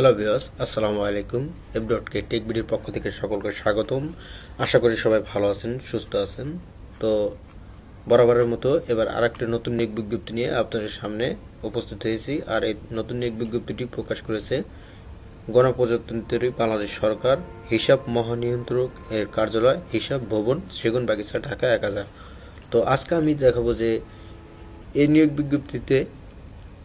hello viewers আসসালামু আলাইকুম F dot K tech বিডির পক্ষ থেকে সকলকে স্বাগতম আশা করি সবাই ভালো আছেন সুস্থ আছেন তো বরাবরের মতো এবার আর একটি নতুন নেক বিজ্ঞপ্তি নিয়ে আপনাদের সামনে উপস্থিত হয়েছি আর এই নতুন নিয়োগ বিজ্ঞপ্তিটি প্রকাশ করেছে গণপ্রজাতন্ত্রী বাংলাদেশ সরকার হিসাব মহানিয়ন্ত্রক এর কার্যালয় হিসাব ভবন সেগুন বাগিচা ঢাকা এক হাজার তো আজকে আমি দেখাবো যে এই নিয়োগ বিজ্ঞপ্তিতে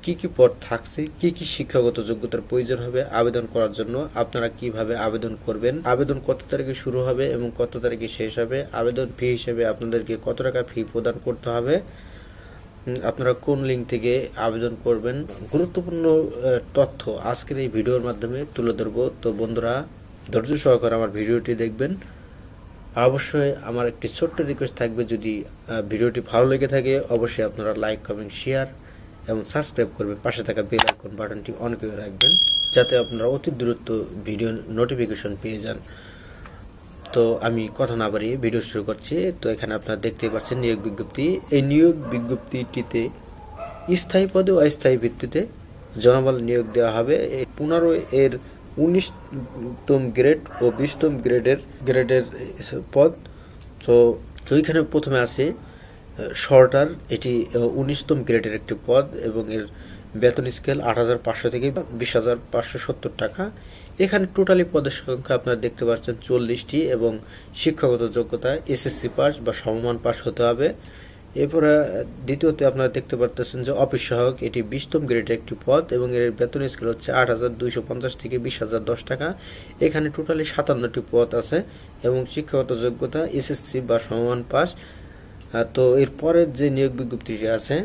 কি কি পদ থাকছে কি কি শিক্ষাগত যোগ্যতার প্রয়োজন হবে আবেদন করার জন্য আপনারা কিভাবে আবেদন করবেন আবেদন কত তারিখে শুরু হবে এবং কত তারিখে শেষ হবে আবেদন ফি হিসেবে আপনাদেরকে কত টাকা ফি প্রদান করতে হবে আপনারা কোন লিঙ্ক থেকে আবেদন করবেন গুরুত্বপূর্ণ তথ্য আজকের এই ভিডিওর মাধ্যমে তুলে ধরবো তো বন্ধুরা ধৈর্য সহকারে আমার ভিডিওটি দেখবেন অবশ্যই আমার একটি ছোট্ট রিকোয়েস্ট থাকবে যদি ভিডিওটি ভালো লেগে থাকে অবশ্যই আপনারা লাইক কমেন্ট শেয়ার এবং সাবস্ক্রাইব করবেন পাশে থাকা বেল আইকন বাটনটি অন করে রাখবেন যাতে আপনারা অতি দূরত্ব ভিডিও নোটিফিকেশন পেয়ে যান তো আমি কথা না বাড়িয়ে ভিডিও শুরু করছি তো এখানে আপনারা দেখতে পাচ্ছেন নিয়োগ বিজ্ঞপ্তি এই নিয়োগ বিজ্ঞপ্তিটিতে স্থায়ী পদে অস্থায়ী ভিত্তিতে জনবল নিয়োগ দেওয়া হবে এই এর উনিশতম গ্রেড ও বিশতম গ্রেডের গ্রেডের পদ তো তো এখানে প্রথমে আছে শর্টার এটি উনিশতম গ্রেডের একটি পদ এবং এর বেতন স্কেল আট হাজার পাঁচশো থেকে বিশ হাজার পাঁচশো সত্তর টাকা এখানে টোটালি পদের সংখ্যা আপনারা দেখতে পাচ্ছেন চল্লিশটি এবং শিক্ষাগত যোগ্যতা এসএসসি পাস বা সমমান পাস হতে হবে এরপরে দ্বিতীয়তে আপনারা দেখতে পারতেছেন যে অফিস সহায়ক এটি বিশতম গ্রেডের একটি পদ এবং এর বেতন স্কেল হচ্ছে আট হাজার দুইশো পঞ্চাশ থেকে বিশ হাজার দশ টাকা এখানে টোটালি সাতান্নটি পদ আছে এবং শিক্ষাগত যোগ্যতা এসএসসি বা সমমান পাস তো এর পরের যে নিয়োগ যে আছে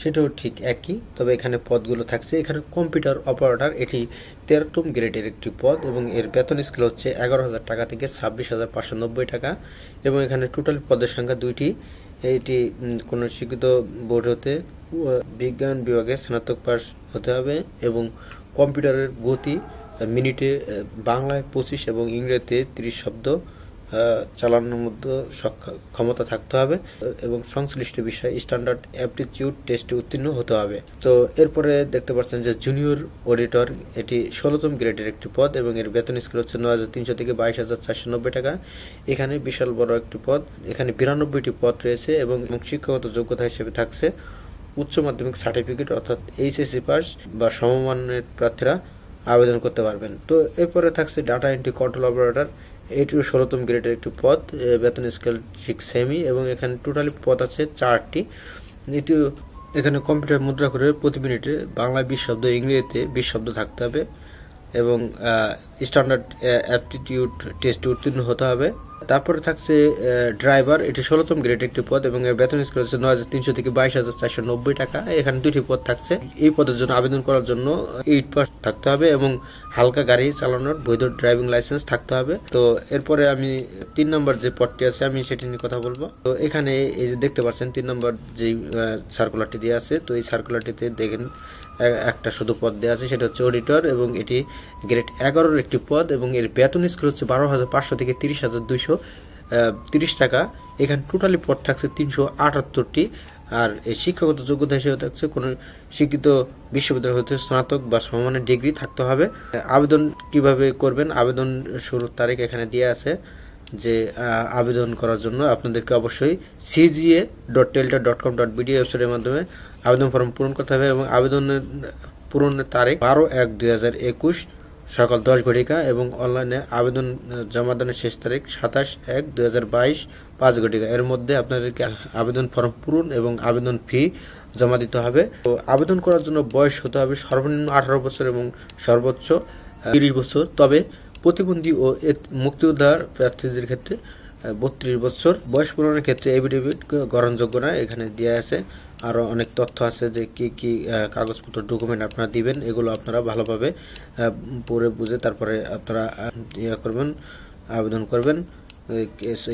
সেটাও ঠিক একই তবে এখানে পদগুলো থাকছে এখানে কম্পিউটার অপারেটর এটি তেরোতম গ্রেডের একটি পদ এবং এর বেতন স্কেল হচ্ছে এগারো হাজার টাকা থেকে ছাব্বিশ হাজার পাঁচশো নব্বই টাকা এবং এখানে টোটাল পদের সংখ্যা দুইটি এটি কোনো শিক্ষিত বোর্ড হতে বিজ্ঞান বিভাগে স্নাতক পাস হতে হবে এবং কম্পিউটারের গতি মিনিটে বাংলায় পঁচিশ এবং ইংরেজিতে তিরিশ শব্দ চালানোর মধ্যে ক্ষমতা থাকতে হবে এবং সংশ্লিষ্ট বিষয়ে স্ট্যান্ডার্ড অ্যাপটিচিউড টেস্টে উত্তীর্ণ হতে হবে তো এরপরে দেখতে পাচ্ছেন যে জুনিয়র অডিটর এটি ষোলোতম গ্রেডের একটি পদ এবং এর বেতন স্কেল হচ্ছে নয় হাজার তিনশো থেকে বাইশ হাজার চারশো নব্বই টাকা এখানে বিশাল বড় একটি পদ এখানে বিরানব্বইটি পদ রয়েছে এবং শিক্ষাগত যোগ্যতা হিসেবে থাকছে উচ্চ মাধ্যমিক সার্টিফিকেট অর্থাৎ এইচএসসি পাস বা সমমানের প্রার্থীরা আবেদন করতে পারবেন তো এরপরে থাকছে ডাটা এন্ট্রি কন্ট্রোল অপারেটর এটিও ষোলোতম গ্রেডের একটি পদ বেতন স্কেল ঠিক সেমি এবং এখানে টোটালি পদ আছে চারটি এটিও এখানে কম্পিউটার মুদ্রা করে প্রতি মিনিটে বাংলায় বিশ শব্দ ইংরেজিতে বিশ শব্দ থাকতে হবে এবং স্ট্যান্ডার্ড অ্যাপটিটিউড টেস্টে উত্তীর্ণ হতে হবে তারপরে থাকছে ড্রাইভার এটি ষোলোতম গ্রেড একটি পদ এবং এর বেতন স্কেল হচ্ছে নয় হাজার তিনশো থেকে বাইশ হাজার চারশো নব্বই টাকা এখানে দুটি পদ থাকছে এই পদের জন্য আবেদন করার জন্য এইট পাস থাকতে হবে এবং হালকা গাড়ি চালানোর বৈধ ড্রাইভিং লাইসেন্স থাকতে হবে তো এরপরে আমি তিন নম্বর যে পদটি আছে আমি সেটি নিয়ে কথা বলবো তো এখানে এই যে দেখতে পাচ্ছেন তিন নম্বর যে সার্কুলারটি দিয়ে আছে তো এই সার্কুলারটিতে দেখেন একটা শুধু পদ দেওয়া আছে সেটা হচ্ছে অডিটর এবং এটি গ্রেড এগারোর একটি পদ এবং এর বেতন স্কেল হচ্ছে বারো হাজার পাঁচশো থেকে তিরিশ হাজার দুইশো তিনশো তিরিশ টাকা এখানে টোটালি পথ থাকছে তিনশো আটাত্তরটি আর এই শিক্ষাগত যোগ্যতা হিসেবে থাকছে কোনো শিক্ষিত বিশ্ববিদ্যালয় হতে স্নাতক বা সমমানের ডিগ্রি থাকতে হবে আবেদন কিভাবে করবেন আবেদন শুরুর তারিখ এখানে দিয়ে আছে যে আবেদন করার জন্য আপনাদেরকে অবশ্যই CGA dot Teletalk dot com dot BD ওয়েবসাইটের মাধ্যমে আবেদন ফর্ম পূরণ করতে হবে এবং আবেদনের পূরণের তারিখ বারো এক দুই হাজার একুশ সকাল দশ ঘটিকা এবং অনলাইনে আবেদন জমাদানের শেষ তারিখ সাতাশ এক দু হাজার বাইশ পাঁচ ঘটিকা এর মধ্যে আপনাদেরকে আবেদন ফর্ম পূরণ এবং আবেদন ফি জমা দিতে হবে তো আবেদন করার জন্য বয়স হতে হবে সর্বনিম্ন আঠারো বছর এবং সর্বোচ্চ তিরিশ বছর তবে প্রতিবন্ধী ও মুক্তিযোদ্ধার প্রার্থীদের ক্ষেত্রে বত্রিশ বছর বয়স পূরণের ক্ষেত্রে এভিডেভিট গ্রহণযোগ্য না এখানে দেওয়া আছে আরও অনেক তথ্য আছে যে কি কি কাগজপত্র ডকুমেন্ট আপনারা দিবেন এগুলো আপনারা ভালোভাবে পড়ে বুঝে তারপরে আপনারা ইয়ে করবেন আবেদন করবেন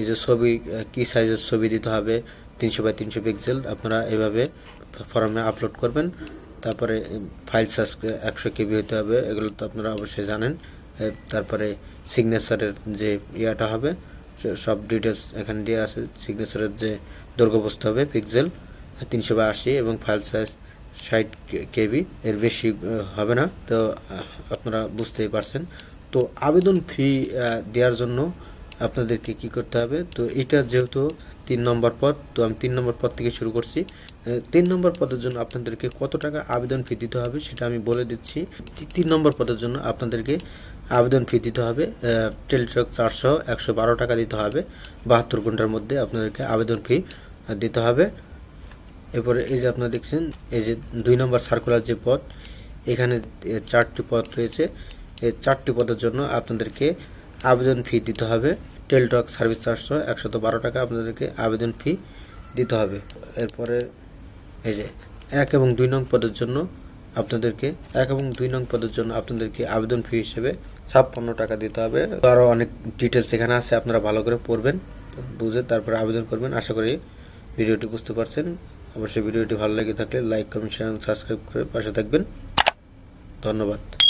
এই যে ছবি কী সাইজের ছবি দিতে হবে তিনশো বাই তিনশো পিক্সেল আপনারা এভাবে ফর্মে আপলোড করবেন তারপরে ফাইল সাইজ একশো কেবি হতে হবে এগুলো তো আপনারা অবশ্যই জানেন তারপরে সিগনেচারের যে ইয়াটা হবে সব ডিটেলস এখানে দিয়ে আছে সিগনেচারের যে দৈর্ঘ্য বসতে হবে পিক্সেল তিনশো বা আশি এবং ফাইল সাইজ ষাট কেবি এর বেশি হবে না তো আপনারা বুঝতেই পারছেন তো আবেদন ফি দেওয়ার জন্য আপনাদেরকে কি করতে হবে তো এটা যেহেতু তিন নম্বর পদ তো আমি তিন নম্বর পদ থেকে শুরু করছি তিন নম্বর পদের জন্য আপনাদেরকে কত টাকা আবেদন ফি দিতে হবে সেটা আমি বলে দিচ্ছি তিন নম্বর পদের জন্য আপনাদেরকে আবেদন ফি দিতে হবে টেলিটক চারশো একশো বারো টাকা দিতে হবে বাহাত্তর ঘন্টার মধ্যে আপনাদেরকে আবেদন ফি দিতে হবে এরপরে এই যে আপনারা দেখছেন এই যে দুই নম্বর সার্কুলার যে পদ এখানে চারটি পদ রয়েছে এই চারটি পদের জন্য আপনাদেরকে আবেদন ফি দিতে হবে টেলিটক সার্ভিস চারশো একশত বারো টাকা আপনাদেরকে আবেদন ফি দিতে হবে এরপরে এই যে এক এবং দুই নং পদের জন্য আপনাদেরকে এক এবং দুই নং পদের জন্য আপনাদেরকে আবেদন ফি হিসেবে ছাপ্পান্ন টাকা দিতে হবে আরও অনেক ডিটেলস এখানে আছে আপনারা ভালো করে পড়বেন বুঝে তারপরে আবেদন করবেন আশা করি ভিডিওটি বুঝতে পারছেন অবশ্যই ভিডিওটি ভালো লেগে থাকলে লাইক কমেন্ট শেয়ার সাবস্ক্রাইব করে পাশে থাকবেন ধন্যবাদ